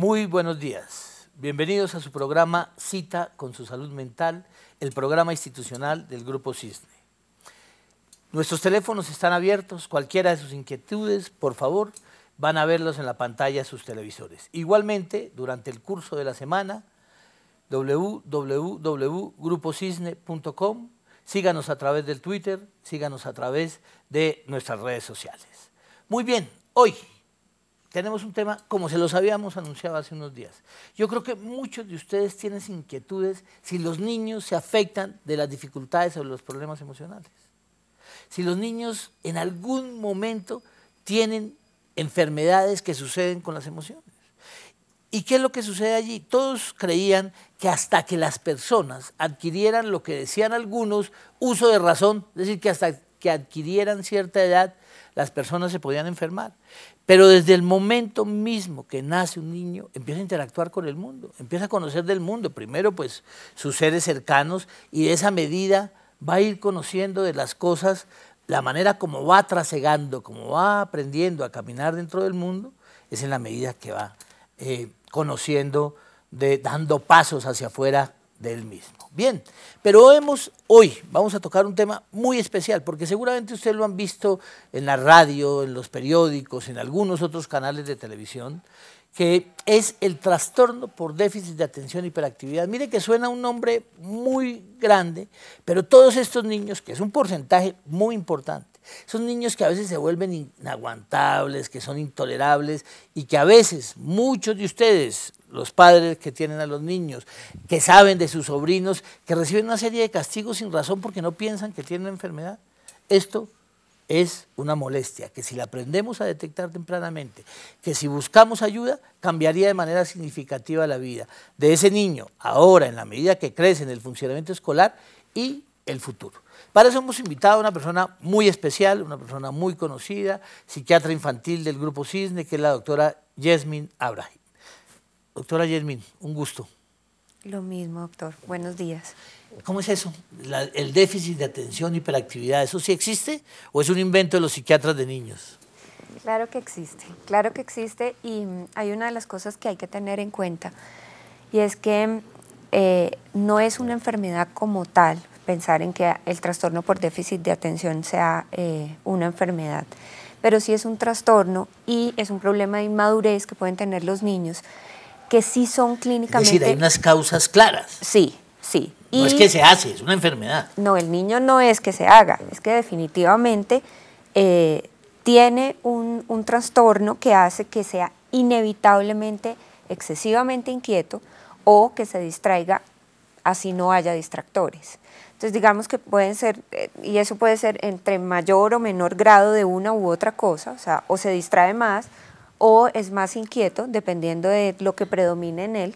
Muy buenos días. Bienvenidos a su programa Cita con su salud mental, el programa institucional del Grupo Cisne. Nuestros teléfonos están abiertos, cualquiera de sus inquietudes, por favor, van a verlos en la pantalla de sus televisores. Igualmente, durante el curso de la semana, www.grupocisne.com, síganos a través del Twitter, síganos a través de nuestras redes sociales. Muy bien, hoy tenemos un tema como se los habíamos anunciado hace unos días. Yo creo que muchos de ustedes tienen inquietudes si los niños se afectan de las dificultades o los problemas emocionales. Si los niños en algún momento tienen enfermedades que suceden con las emociones. ¿Y qué es lo que sucede allí? Todos creían que hasta que las personas adquirieran lo que decían algunos, uso de razón, es decir, que hasta que adquirieran cierta edad, las personas se podían enfermar. Pero desde el momento mismo que nace un niño, empieza a interactuar con el mundo, empieza a conocer del mundo, primero pues sus seres cercanos y de esa medida va a ir conociendo de las cosas, la manera como va trasegando, como va aprendiendo a caminar dentro del mundo, es en la medida que va eh, conociendo, de, dando pasos hacia afuera del mismo. Bien, pero hemos, hoy vamos a tocar un tema muy especial, porque seguramente ustedes lo han visto en la radio, en los periódicos, en algunos otros canales de televisión, que es el trastorno por déficit de atención y hiperactividad. Mire que suena un nombre muy grande, pero todos estos niños, que es un porcentaje muy importante, son niños que a veces se vuelven inaguantables, que son intolerables y que a veces muchos de ustedes los padres que tienen a los niños, que saben de sus sobrinos, que reciben una serie de castigos sin razón porque no piensan que tienen enfermedad. Esto es una molestia que si la aprendemos a detectar tempranamente, que si buscamos ayuda, cambiaría de manera significativa la vida de ese niño, ahora en la medida que crece en el funcionamiento escolar y el futuro. Para eso hemos invitado a una persona muy especial, una persona muy conocida, psiquiatra infantil del Grupo Cisne, que es la doctora Yasmin Abrahim. Doctora Yermin, un gusto. Lo mismo, doctor. Buenos días. ¿Cómo es eso? ¿El déficit de atención, hiperactividad, eso sí existe o es un invento de los psiquiatras de niños? Claro que existe, claro que existe y mm, hay una de las cosas que hay que tener en cuenta y es que eh, no es una enfermedad como tal pensar en que el trastorno por déficit de atención sea eh, una enfermedad, pero sí es un trastorno y es un problema de inmadurez que pueden tener los niños que sí son clínicamente... Es decir, hay unas causas claras. Sí, sí. no es que se hace, es una enfermedad. No, el niño no es que se haga, es que definitivamente eh, tiene un, un trastorno que hace que sea inevitablemente excesivamente inquieto o que se distraiga así no haya distractores. Entonces digamos que pueden ser, eh, y eso puede ser entre mayor o menor grado de una u otra cosa, o sea, o se distrae más o es más inquieto, dependiendo de lo que predomine en él,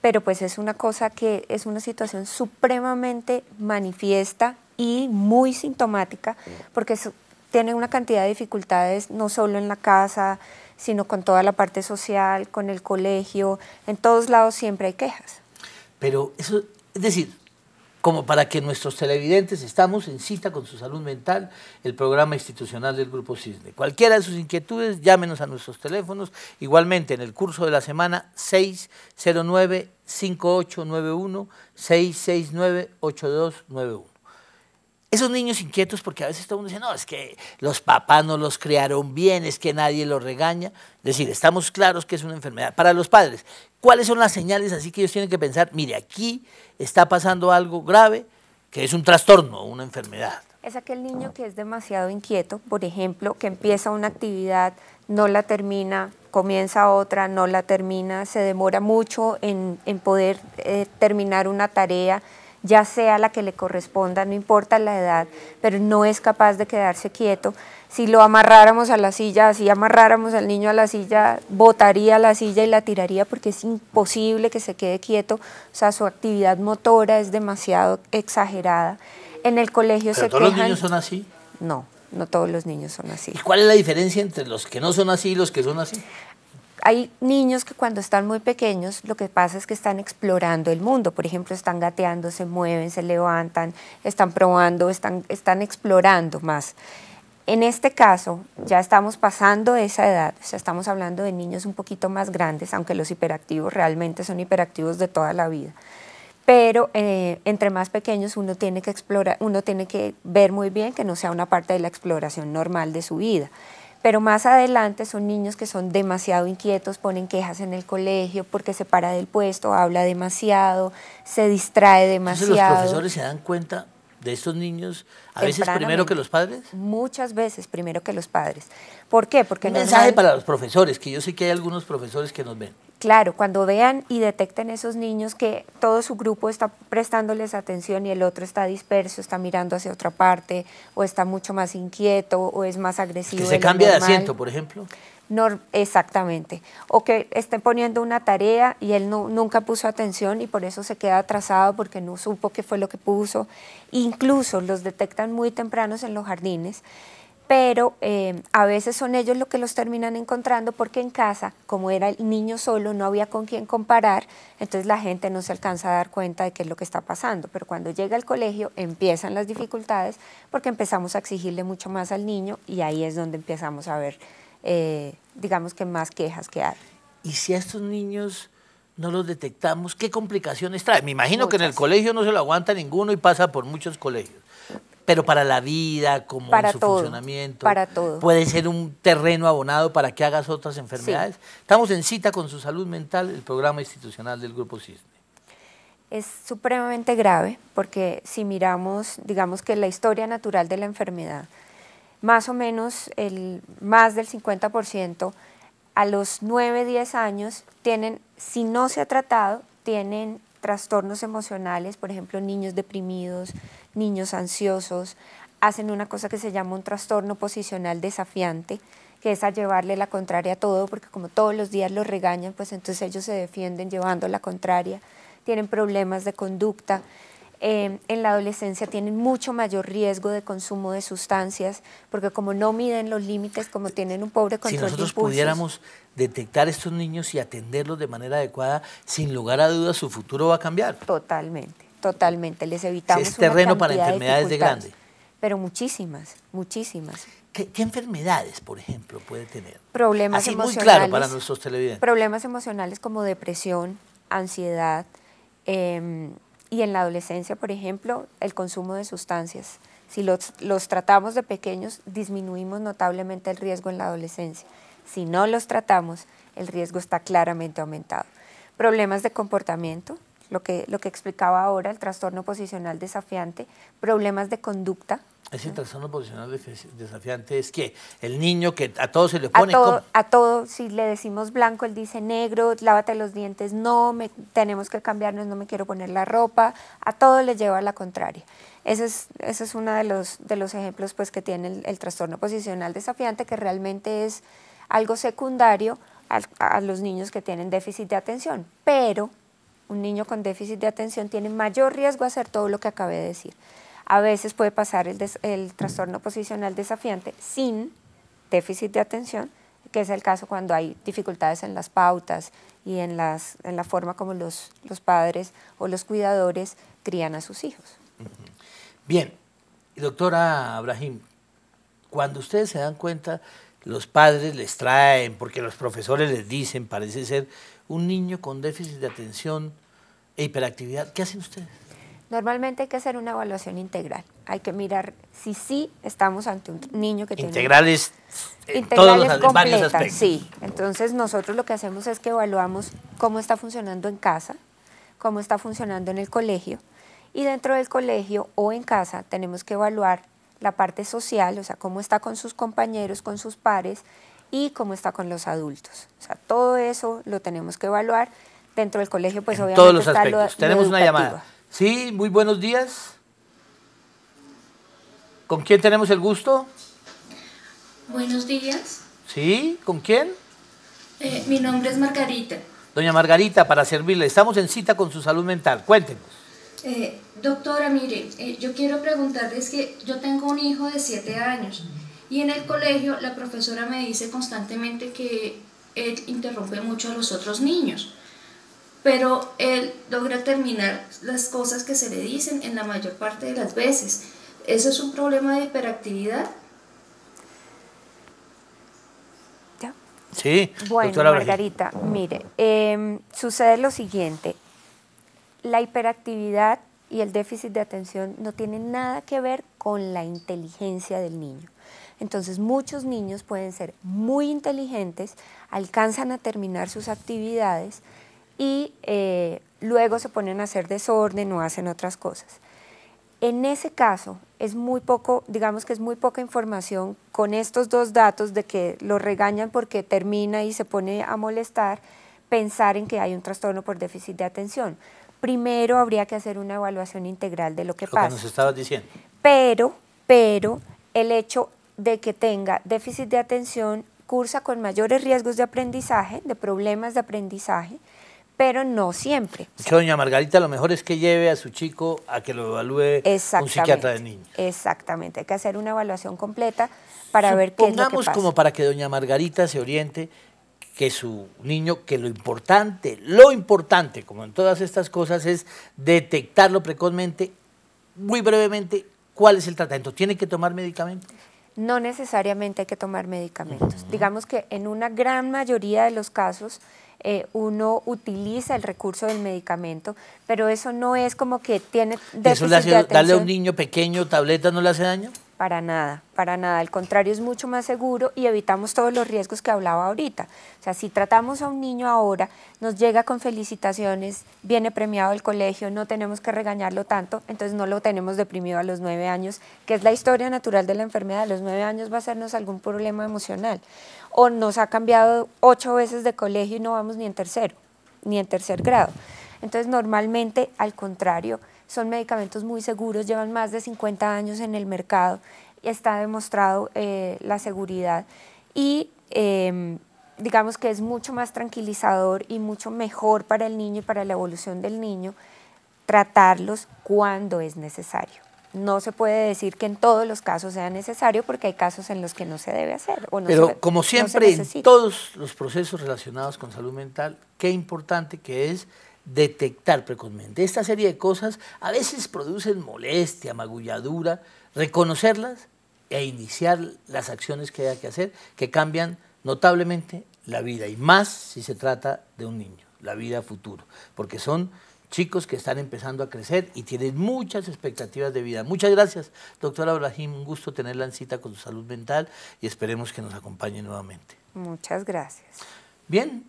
pero pues es una cosa que es una situación supremamente manifiesta y muy sintomática, porque tiene una cantidad de dificultades no solo en la casa, sino con toda la parte social, con el colegio, en todos lados siempre hay quejas. Pero eso, es decir, como para que nuestros televidentes estamos en cita con su salud mental, el programa institucional del Grupo Cisne. Cualquiera de sus inquietudes, llámenos a nuestros teléfonos. Igualmente, en el curso de la semana 609-5891, 669-8291 esos niños inquietos, porque a veces todo el mundo dice, no, es que los papás no los criaron bien, es que nadie los regaña. Es decir, estamos claros que es una enfermedad. Para los padres, ¿cuáles son las señales así que ellos tienen que pensar? Mire, aquí está pasando algo grave, que es un trastorno, una enfermedad. Es aquel niño que es demasiado inquieto, por ejemplo, que empieza una actividad, no la termina, comienza otra, no la termina, se demora mucho en, poder eh, terminar una tarea ya sea la que le corresponda, no importa la edad, pero no es capaz de quedarse quieto. Si lo amarráramos a la silla, si amarráramos al niño a la silla, botaría la silla y la tiraría porque es imposible que se quede quieto. O sea, su actividad motora es demasiado exagerada. En el colegio se todos los niños son así? No, no todos los niños son así. ¿Y cuál es la diferencia entre los que no son así y los que son así? hay niños que cuando están muy pequeños lo que pasa es que están explorando el mundo, por ejemplo, están gateando, se mueven, se levantan, están probando, están, explorando más. En este caso, ya estamos pasando esa edad, o sea, estamos hablando de niños un poquito más grandes, aunque los hiperactivos realmente son hiperactivos de toda la vida. Pero eh, entre más pequeños uno tiene que explorar, uno tiene que ver muy bien que no sea una parte de la exploración normal de su vida pero más adelante son niños que son demasiado inquietos, ponen quejas en el colegio porque se para del puesto, habla demasiado, se distrae demasiado. Entonces los profesores se dan cuenta de estos niños, a veces primero que los padres? Muchas veces primero que los padres. ¿Por qué? Porque Un mensaje para los profesores, que yo sé que hay algunos profesores que nos ven. Claro, cuando vean y detecten esos niños que todo su grupo está prestándoles atención y el otro está disperso, está mirando hacia otra parte o está mucho más inquieto o es más agresivo. se cambia de asiento, por ejemplo. exactamente. O que estén poniendo una tarea y él no, nunca puso atención y por eso se queda atrasado porque no supo qué fue lo que puso. Incluso los detectan muy tempranos en los jardines pero eh, a veces son ellos los que los terminan encontrando porque en casa, como era el niño solo, no había con quién comparar, entonces la gente no se alcanza a dar cuenta de qué es lo que está pasando, pero cuando llega al colegio empiezan las dificultades porque empezamos a exigirle mucho más al niño y ahí es donde empezamos a ver, eh, digamos que más quejas que hay. ¿Y si a estos niños no los detectamos, qué complicaciones trae? Me imagino que en el colegio no se lo aguanta ninguno y pasa por muchos colegios pero para la vida, como para su funcionamiento. Puede ser un terreno abonado para que hagas otras enfermedades. Estamos en cita con su salud mental, el programa institucional del Grupo Cisne. Es supremamente grave porque si miramos, digamos que la historia natural de la enfermedad, más o menos el, más del 50% a los 9, 10 años tienen, si no se ha tratado, tienen trastornos emocionales, por ejemplo, niños deprimidos, niños ansiosos, hacen una cosa que se llama un trastorno posicional desafiante, que es a llevarle la contraria a todo, porque como todos los días los regañan, pues entonces ellos se defienden llevando la contraria, tienen problemas de conducta, Em, en la adolescencia tienen mucho mayor riesgo de consumo de sustancias, porque como no miden los límites, como tienen un pobre control. Si nosotros pudiéramos detectar estos niños y atenderlos de manera adecuada, sin lugar a dudas su futuro va a cambiar. Totalmente, totalmente. Les evitamos. Es terreno para enfermedades de, grande. Pero muchísimas, muchísimas. ¿Qué, enfermedades, por ejemplo, puede tener? Problemas Así, emocionales. Muy claro para nuestros televidentes. Problemas emocionales como depresión, ansiedad. Em, y en la adolescencia, por ejemplo, el consumo de sustancias. Si los, tratamos de pequeños, disminuimos notablemente el riesgo en la adolescencia. Si no los tratamos, el riesgo está claramente aumentado. Problemas de comportamiento, lo que, lo que explicaba ahora, el trastorno posicional desafiante, problemas de conducta, ese trastorno posicional desafiante es que el niño que a todo se le pone. A todo, si le decimos blanco, él dice negro, lávate los dientes, no, me, tenemos que cambiarnos, no me quiero poner la ropa, a todo le lleva a la contraria. Ese es, ese es uno de los, de los ejemplos pues, que tiene el, trastorno posicional desafiante, que realmente es algo secundario a, los niños que tienen déficit de atención. Pero un niño con déficit de atención tiene mayor riesgo a hacer todo lo que acabé de decir a veces puede pasar el, trastorno posicional desafiante sin déficit de atención, que es el caso cuando hay dificultades en las pautas y en, las, en la forma como los, los padres o los cuidadores crían a sus hijos. Bien, doctora Abrahim, cuando ustedes se dan cuenta, los padres les traen, porque los profesores les dicen, parece ser, un niño con déficit de atención e hiperactividad, ¿qué hacen ustedes? Normalmente hay que hacer una evaluación integral. Hay que mirar si sí estamos ante un niño que tiene... Integrales. Integrales, eh, todos aspectos. Sí, entonces nosotros lo que hacemos es que evaluamos cómo está funcionando en casa, cómo está funcionando en el colegio, y dentro del colegio o en casa tenemos que evaluar la parte social, o sea, cómo está con sus compañeros, con sus pares, y cómo está con los adultos. O sea, todo eso lo tenemos que evaluar. Dentro del colegio, pues obviamente... Todos los tenemos una llamada. Sí, muy buenos días. ¿Con quién tenemos el gusto? Buenos días. ¿Sí? ¿Con quién? Eh, mi nombre es Margarita. Doña Margarita, para servirle, estamos en cita con su salud mental. Cuéntenos. Eh, doctora, mire, eh, yo quiero preguntarles que yo tengo un hijo de 7 años y en el colegio la profesora me dice constantemente que él interrumpe mucho a los otros niños pero él logra terminar las cosas que se le dicen en la mayor parte de las veces. ¿Eso es un problema de hiperactividad? ¿Ya? Sí. Bueno, Margarita, mire, em, sucede lo siguiente. La hiperactividad y el déficit de atención no tienen nada que ver con la inteligencia del niño. Entonces muchos niños pueden ser muy inteligentes, alcanzan a terminar sus actividades, y eh, luego se ponen a hacer desorden o hacen otras cosas. En ese caso, es muy poco, digamos que es muy poca información con estos dos datos de que lo regañan porque termina y se pone a molestar, pensar en que hay un trastorno por déficit de atención. Primero habría que hacer una evaluación integral de lo que pasa. nos estabas diciendo. Pero, pero el hecho de que tenga déficit de atención cursa con mayores riesgos de aprendizaje, de problemas de aprendizaje, pero no siempre. Que doña Margarita lo mejor es que lleve a su chico a que lo evalúe un psiquiatra de niños. Exactamente, hay que hacer una evaluación completa para ver qué es lo que pasa. como para que doña Margarita se oriente que su niño, que lo importante, lo importante, como en todas estas cosas, es detectarlo precozmente, muy brevemente, cuál es el tratamiento. ¿Tiene que tomar medicamentos? No necesariamente hay que tomar medicamentos. Digamos que en una gran mayoría de los casos eh, uno utiliza el recurso del medicamento, pero eso no es como que tiene... Déficit ¿Eso le hace, de darle a un niño pequeño tableta no le hace daño? Para nada, para nada. Al contrario, es mucho más seguro y evitamos todos los riesgos que hablaba ahorita. O sea, si tratamos a un niño ahora, nos llega con felicitaciones, viene premiado del colegio, no tenemos que regañarlo tanto, entonces no lo tenemos deprimido a los nueve años, que es la historia natural de la enfermedad. A los nueve años va a hacernos algún problema emocional. O nos ha cambiado ocho veces de colegio y no vamos ni en tercero, ni en tercer grado. Entonces, normalmente, al contrario, son medicamentos muy seguros, llevan más de 50 años en el mercado, está demostrado eh, la seguridad y em, digamos que es mucho más tranquilizador y mucho mejor para el niño y para la evolución del niño tratarlos cuando es necesario. No se puede decir que en todos los casos sea necesario porque hay casos en los que no se debe hacer. Pero como siempre, en todos los procesos relacionados con salud mental, qué importante que es detectar precozmente. Esta serie de cosas a veces producen molestia, magulladura, reconocerlas e iniciar las acciones que haya que hacer que cambian notablemente la vida y más si se trata de un niño, la vida futuro, porque son chicos que están empezando a crecer y tienen muchas expectativas de vida. Muchas gracias, doctora Abrahim, un gusto tenerla en cita con su salud mental y esperemos que nos acompañe nuevamente. Muchas gracias. Bien,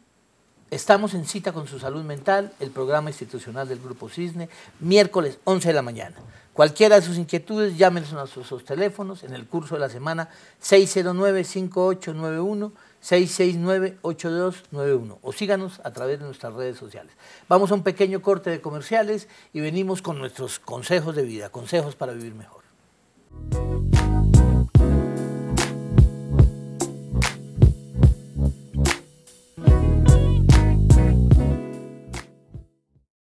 Estamos en cita con su salud mental, el programa institucional del Grupo Cisne, miércoles 11 de la mañana. Cualquiera de sus inquietudes, llámenos a nuestros teléfonos en el curso de la semana 609-5891, 669-8291 o síganos a través de nuestras redes sociales. Vamos a un pequeño corte de comerciales y venimos con nuestros consejos de vida, consejos para vivir mejor.